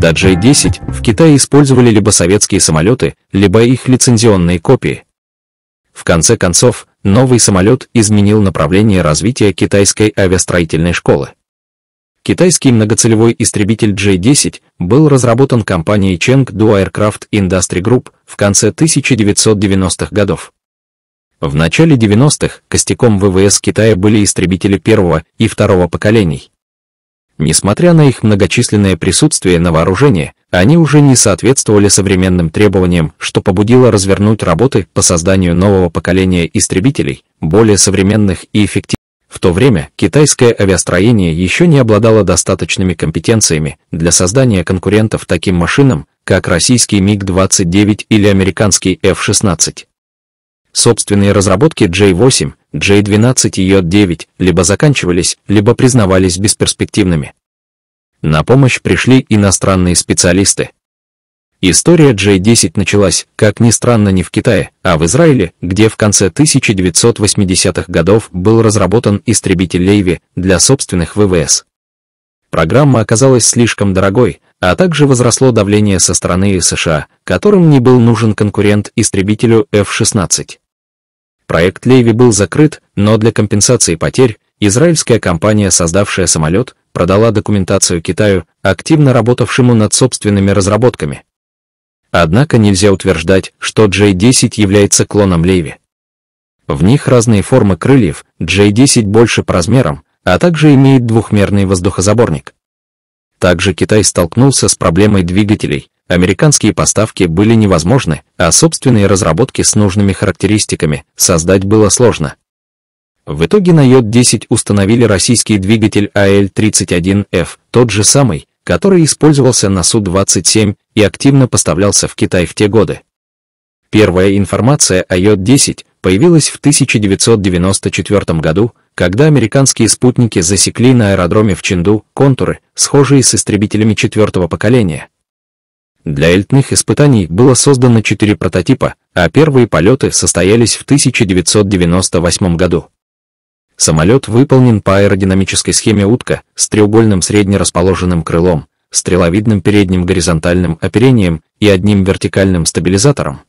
До 10 в Китае использовали либо советские самолеты, либо их лицензионные копии. В конце концов, новый самолет изменил направление развития китайской авиастроительной школы. Китайский многоцелевой истребитель J-10 был разработан компанией Chengdu Aircraft Industry Group в конце 1990-х годов. В начале 90-х костяком ВВС Китая были истребители первого и второго поколений. Несмотря на их многочисленное присутствие на вооружении, они уже не соответствовали современным требованиям, что побудило развернуть работы по созданию нового поколения истребителей, более современных и эффективных. В то время китайское авиастроение еще не обладало достаточными компетенциями для создания конкурентов таким машинам, как российский МиГ-29 или американский F-16. Собственные разработки J-8, J-12 и J-9 либо заканчивались, либо признавались бесперспективными, на помощь пришли иностранные специалисты. История J-10 началась, как ни странно, не в Китае, а в Израиле, где в конце 1980-х годов был разработан истребитель Лейви для собственных ВВС. Программа оказалась слишком дорогой, а также возросло давление со стороны США, которым не был нужен конкурент истребителю F-16. Проект Лейви был закрыт, но для компенсации потерь израильская компания, создавшая самолет, продала документацию Китаю, активно работавшему над собственными разработками. Однако нельзя утверждать, что J10 является клоном Леви. В них разные формы крыльев, J10 больше по размерам, а также имеет двухмерный воздухозаборник. Также Китай столкнулся с проблемой двигателей, американские поставки были невозможны, а собственные разработки с нужными характеристиками создать было сложно. В итоге на Йод-10 установили российский двигатель АЛ-31Ф, тот же самый, который использовался на Су-27 и активно поставлялся в Китай в те годы. Первая информация о Йод-10 появилась в 1994 году, когда американские спутники засекли на аэродроме в Чинду контуры, схожие с истребителями четвертого поколения. Для эльтных испытаний было создано четыре прототипа, а первые полеты состоялись в 1998 году. Самолет выполнен по аэродинамической схеме утка с треугольным среднерасположенным крылом, стреловидным передним горизонтальным оперением и одним вертикальным стабилизатором.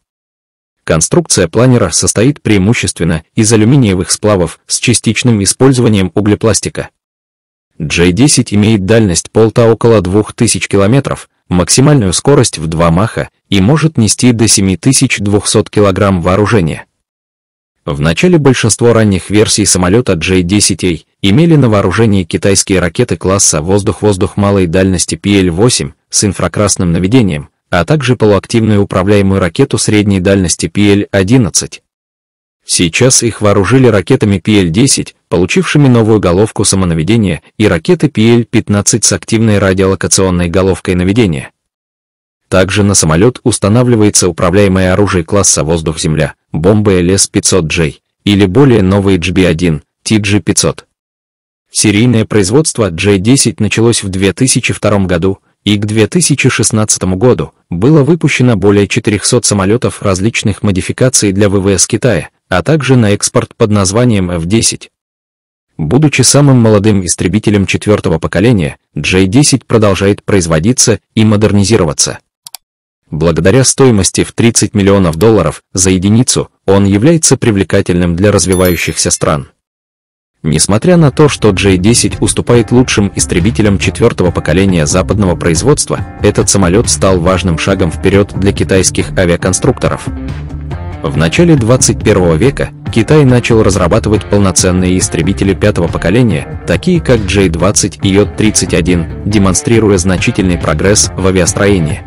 Конструкция планера состоит преимущественно из алюминиевых сплавов с частичным использованием углепластика. J-10 имеет дальность полта около 2000 км, максимальную скорость в два маха и может нести до 7200 кг вооружения. В начале большинство ранних версий самолета J-10A имели на вооружении китайские ракеты класса «Воздух-воздух малой дальности PL-8» с инфракрасным наведением, а также полуактивную управляемую ракету средней дальности PL-11. Сейчас их вооружили ракетами PL-10, получившими новую головку самонаведения, и ракеты PL-15 с активной радиолокационной головкой наведения – также на самолет устанавливается управляемое оружие класса воздух-земля, бомба ЛС-500J или более новые GB1, TG-500. Серийное производство J-10 началось в 2002 году, и к 2016 году было выпущено более 400 самолетов различных модификаций для ВВС Китая, а также на экспорт под названием F-10. Будучи самым молодым истребителем четвертого поколения, J-10 продолжает производиться и модернизироваться. Благодаря стоимости в 30 миллионов долларов за единицу он является привлекательным для развивающихся стран. Несмотря на то, что J-10 уступает лучшим истребителям четвертого поколения западного производства, этот самолет стал важным шагом вперед для китайских авиаконструкторов. В начале 21 века Китай начал разрабатывать полноценные истребители пятого поколения, такие как J-20 и J-31, демонстрируя значительный прогресс в авиастроении.